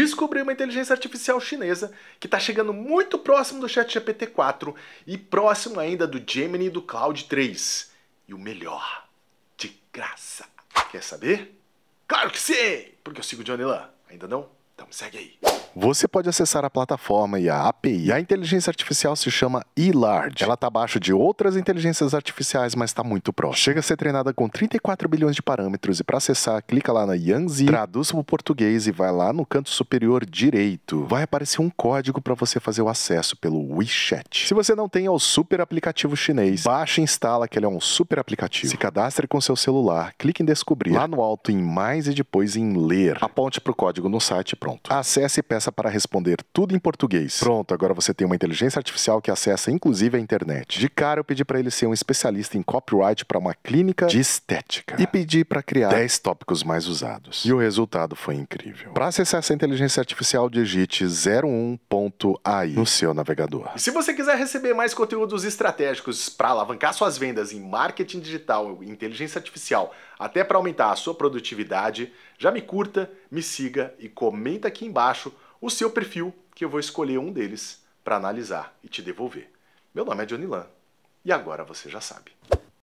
descobriu uma inteligência artificial chinesa que está chegando muito próximo do ChatGPT 4 e próximo ainda do Gemini e do Cloud 3. E o melhor, de graça. Quer saber? Claro que sim! Porque eu sigo o Johnny Lan. Ainda não? Então segue aí. Você pode acessar a plataforma e a API. A inteligência artificial se chama eLarge. Ela está abaixo de outras inteligências artificiais, mas está muito próxima. Chega a ser treinada com 34 bilhões de parâmetros e para acessar, clica lá na Yangzi. traduz para o português e vai lá no canto superior direito. Vai aparecer um código para você fazer o acesso pelo WeChat. Se você não tem, é o super aplicativo chinês. Baixa e instala, que ele é um super aplicativo. Se cadastre com seu celular, clique em descobrir. Lá no alto em mais e depois em ler. Aponte para o código no site Pronto. Acesse e peça para responder tudo em português. Pronto, agora você tem uma inteligência artificial que acessa inclusive a internet. De cara, eu pedi para ele ser um especialista em copyright para uma clínica de estética e pedi para criar 10 tópicos mais usados. E o resultado foi incrível. Para acessar essa inteligência artificial, digite 01.ai no seu navegador. E se você quiser receber mais conteúdos estratégicos para alavancar suas vendas em marketing digital e inteligência artificial, até para aumentar a sua produtividade, já me curta, me siga e comente comenta aqui embaixo o seu perfil que eu vou escolher um deles para analisar e te devolver. Meu nome é Johnny Lan e agora você já sabe.